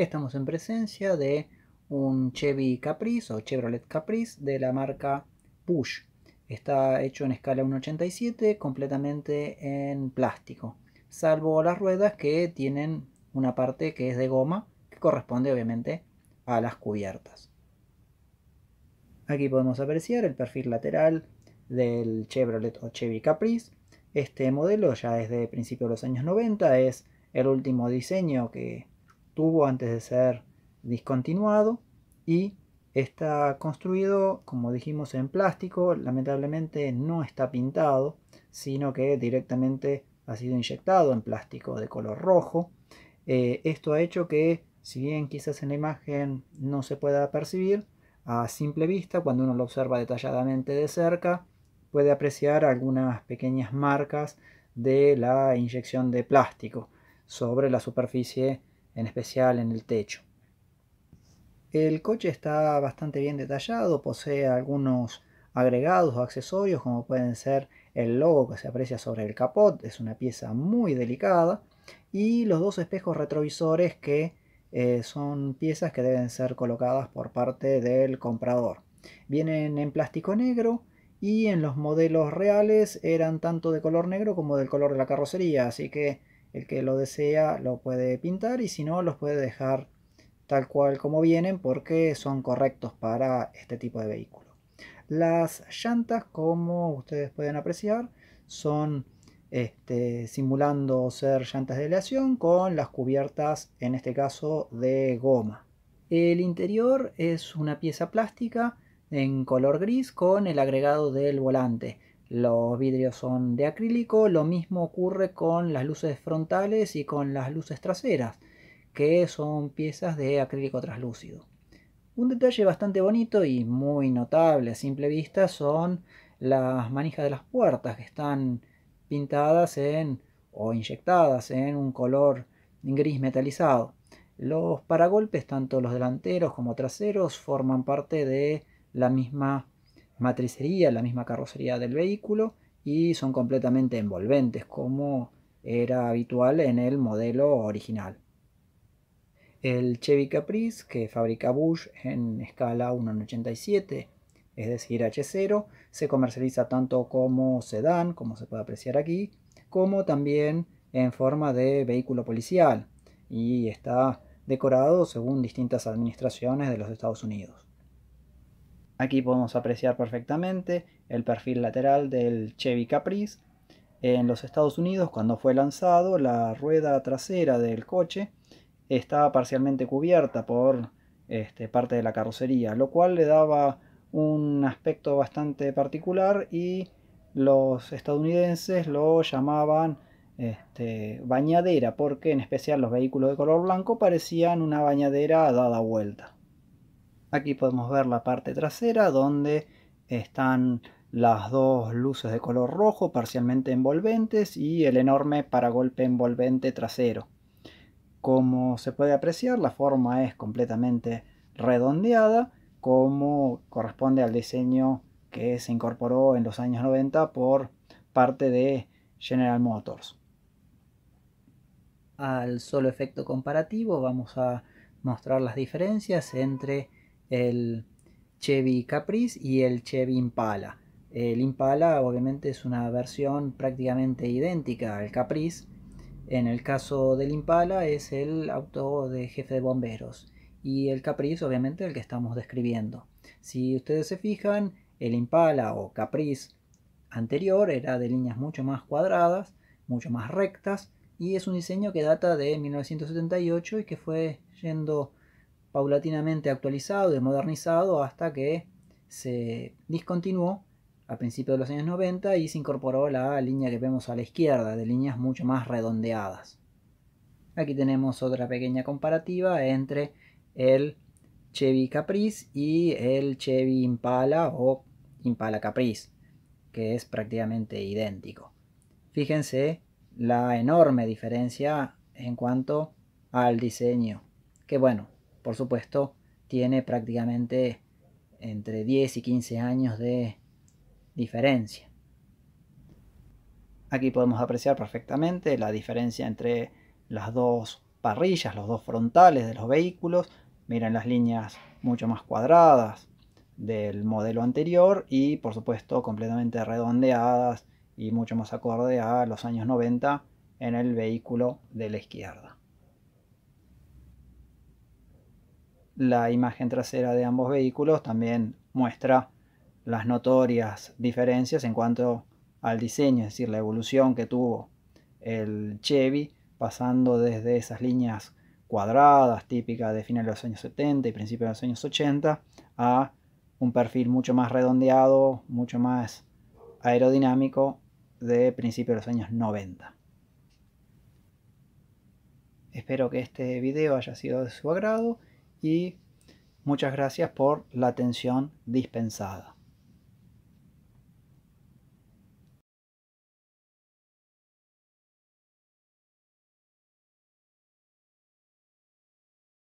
Estamos en presencia de un Chevy Caprice o Chevrolet Caprice de la marca Push. Está hecho en escala 1.87 completamente en plástico, salvo las ruedas que tienen una parte que es de goma que corresponde obviamente a las cubiertas. Aquí podemos apreciar el perfil lateral del Chevrolet o Chevy Caprice. Este modelo ya desde principios de los años 90 es el último diseño que antes de ser discontinuado y está construido, como dijimos, en plástico. Lamentablemente no está pintado, sino que directamente ha sido inyectado en plástico de color rojo. Eh, esto ha hecho que, si bien quizás en la imagen no se pueda percibir, a simple vista, cuando uno lo observa detalladamente de cerca, puede apreciar algunas pequeñas marcas de la inyección de plástico sobre la superficie en especial en el techo. El coche está bastante bien detallado, posee algunos agregados o accesorios como pueden ser el logo que se aprecia sobre el capot, es una pieza muy delicada, y los dos espejos retrovisores que eh, son piezas que deben ser colocadas por parte del comprador. Vienen en plástico negro y en los modelos reales eran tanto de color negro como del color de la carrocería, así que el que lo desea lo puede pintar y si no los puede dejar tal cual como vienen porque son correctos para este tipo de vehículo. Las llantas, como ustedes pueden apreciar, son este, simulando ser llantas de aleación con las cubiertas, en este caso, de goma. El interior es una pieza plástica en color gris con el agregado del volante. Los vidrios son de acrílico, lo mismo ocurre con las luces frontales y con las luces traseras, que son piezas de acrílico traslúcido. Un detalle bastante bonito y muy notable a simple vista son las manijas de las puertas que están pintadas en o inyectadas en un color gris metalizado. Los paragolpes, tanto los delanteros como traseros, forman parte de la misma matricería, la misma carrocería del vehículo y son completamente envolventes como era habitual en el modelo original. El Chevy Caprice que fabrica Bush en escala 1,87, es decir H0, se comercializa tanto como sedán, como se puede apreciar aquí, como también en forma de vehículo policial y está decorado según distintas administraciones de los Estados Unidos. Aquí podemos apreciar perfectamente el perfil lateral del Chevy Caprice. En los Estados Unidos, cuando fue lanzado, la rueda trasera del coche estaba parcialmente cubierta por este, parte de la carrocería, lo cual le daba un aspecto bastante particular y los estadounidenses lo llamaban este, bañadera, porque en especial los vehículos de color blanco parecían una bañadera dada vuelta. Aquí podemos ver la parte trasera donde están las dos luces de color rojo parcialmente envolventes y el enorme paragolpe envolvente trasero. Como se puede apreciar, la forma es completamente redondeada, como corresponde al diseño que se incorporó en los años 90 por parte de General Motors. Al solo efecto comparativo vamos a mostrar las diferencias entre el Chevy Caprice y el Chevy Impala. El Impala obviamente es una versión prácticamente idéntica al Caprice. En el caso del Impala es el auto de jefe de bomberos y el Caprice obviamente el que estamos describiendo. Si ustedes se fijan, el Impala o Caprice anterior era de líneas mucho más cuadradas, mucho más rectas y es un diseño que data de 1978 y que fue yendo paulatinamente actualizado y modernizado hasta que se discontinuó a principios de los años 90 y se incorporó la línea que vemos a la izquierda, de líneas mucho más redondeadas. Aquí tenemos otra pequeña comparativa entre el Chevy Caprice y el Chevy Impala o Impala Caprice, que es prácticamente idéntico. Fíjense la enorme diferencia en cuanto al diseño, que bueno, por supuesto, tiene prácticamente entre 10 y 15 años de diferencia. Aquí podemos apreciar perfectamente la diferencia entre las dos parrillas, los dos frontales de los vehículos. Miren las líneas mucho más cuadradas del modelo anterior y por supuesto completamente redondeadas y mucho más acorde a los años 90 en el vehículo de la izquierda. La imagen trasera de ambos vehículos también muestra las notorias diferencias en cuanto al diseño, es decir, la evolución que tuvo el Chevy, pasando desde esas líneas cuadradas típicas de finales de los años 70 y principios de los años 80 a un perfil mucho más redondeado, mucho más aerodinámico de principios de los años 90. Espero que este video haya sido de su agrado y muchas gracias por la atención dispensada.